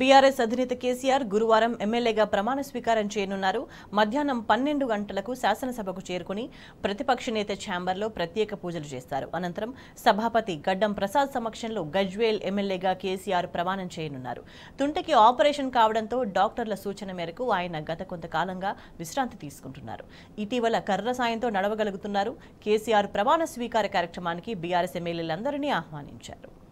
BRS అధినేత కేసీఆర్ గురువారం ఎమ్మెల్యేగా ప్రమాణ స్వీకారం చేయనున్నారు మధ్యాహ్నం పన్నెండు గంటలకు శాసనసభకు చేరుకుని ప్రతిపక్ష నేత ఛాంబర్లో ప్రత్యేక పూజలు చేస్తారు అనంతరం సభాపతి గడ్డం ప్రసాద్ సమక్షంలో గజ్వేల్ ఎమ్మెల్యేగా కేసీఆర్ ప్రమాణం చేయనున్నారు తుంటకి ఆపరేషన్ కావడంతో డాక్టర్ల సూచన మేరకు ఆయన గత కొంతకాలంగా విశ్రాంతి తీసుకుంటున్నారు ఇటీవల కర్ర సాయంతో నడవగలుగుతున్నారు కేసీఆర్ ప్రమాణ స్వీకార కార్యక్రమానికి బీఆర్ఎస్ ఎమ్మెల్యేలందరినీ ఆహ్వానించారు